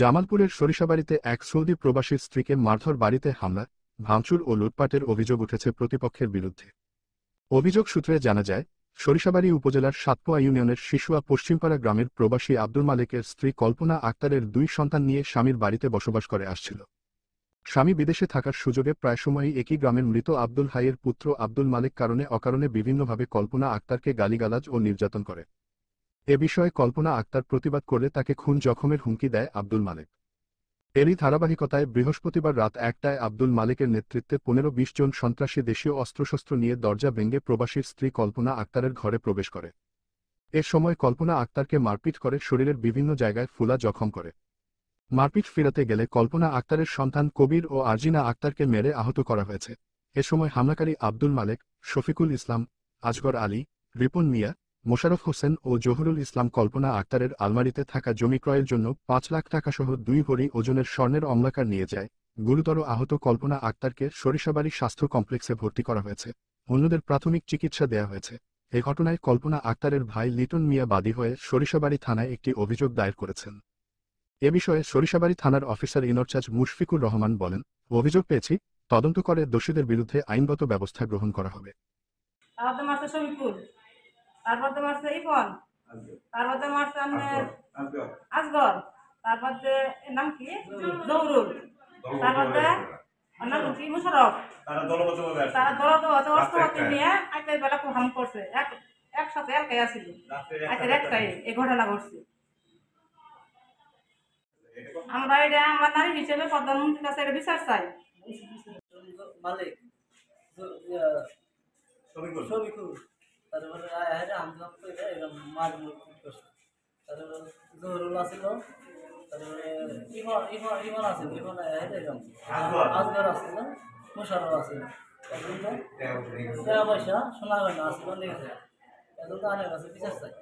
জামালপুরের সরিষাবাড়িতে এক সৌদি প্রবাসীর স্ত্রীকে মারধর বাড়িতে হামলা ভাঙচুর ও লুটপাটের অভিযোগ উঠেছে প্রতিপক্ষের বিরুদ্ধে অভিযোগ সূত্রে জানা যায় সরিষাবাড়ি উপজেলার সাতপোয়া ইউনিয়নের শিশুয়া পশ্চিমপাড়া গ্রামের প্রবাসী আব্দুল মালিকের স্ত্রী কল্পনা আক্তারের দুই সন্তান নিয়ে স্বামীর বাড়িতে বসবাস করে আসছিল স্বামী বিদেশে থাকার সুযোগে প্রায় সময়ই একই গ্রামের মৃত আব্দুল হাইয়ের পুত্র আব্দুল মালিক কারণে অকারণে বিভিন্নভাবে কল্পনা আক্তারকে গালিগালাজ ও নির্যাতন করে এ বিষয়ে কল্পনা আক্তার প্রতিবাদ করলে তাকে খুন জখমের হুমকি দেয় আব্দুল মালেক এরই ধারাবাহিকতায় বৃহস্পতিবার রাত একটায় আব্দুল মালিকের নেতৃত্বে পনেরো বিশ জন সন্ত্রাসী দেশীয় অস্ত্রশস্ত্র নিয়ে দরজা ভেঙে প্রবাসীর স্ত্রী কল্পনা আক্তারের ঘরে প্রবেশ করে এ সময় কল্পনা আক্তারকে মারপিট করে শরীরের বিভিন্ন জায়গায় ফুলা জখম করে মারপিট ফিরাতে গেলে কল্পনা আক্তারের সন্তান কবির ও আর্জিনা আক্তারকে মেরে আহত করা হয়েছে এ সময় হামলাকারী আব্দুল মালেক শফিকুল ইসলাম আজগর আলী রিপন মিয়া মোশারফ হোসেন ও জহুরুল ইসলাম কল্পনা আক্তারের আলমারিতে থাকা জমি ক্রয়ের জন্য পাঁচ লাখ টাকাসহ দুই ভরি ওজনের স্বর্ণের অম্লাকার নিয়ে যায় গুরুতর আহত কল্পনা আক্তারকে সরিষাবাড়ি স্বাস্থ্য কমপ্লেক্সে ভর্তি করা হয়েছে অন্যদের প্রাথমিক চিকিৎসা দেয়া হয়েছে এ ঘটনায় কল্পনা আক্তারের ভাই লিটন মিয়া বাদী হয়ে সরিষাবাড়ি থানায় একটি অভিযোগ দায়ের করেছেন এ বিষয়ে সরিষাবাড়ি থানার অফিসার ইনরচার্জ মুশফিকুর রহমান বলেন অভিযোগ পেয়েছি তদন্ত করে দোষীদের বিরুদ্ধে আইনগত ব্যবস্থা গ্রহণ করা হবে তারপর তো মারছে ইফন তারপর তো মারছে আসগর তারপর নাম কি জহরুল তারপর নাম কি মুশরফ তারা দলগত অস্ত্রপাতি নিয়ে আজকের বেলা খুব করছে এক একসাথে এলাকায় আসিল আজকের একটাই এই ঘটনা ঘটছে আমরা এটা আমরা নারী হিসেবে প্রধানমন্ত্রীর কাছে এটা বিচার তারপরে আয়ারে আন্দোলন করে এরকম মার মুখ করছে তারপরে জহরুল আসিল তারপরে ইমন ইমন ইমন আসিল ইমন আয়ারে এরকম আজগর আসিল মুশারফ আসিল টাকা পয়সা সোনা গয়না আসিল নিয়ে এখন তো আনের কাছে বিচার চাই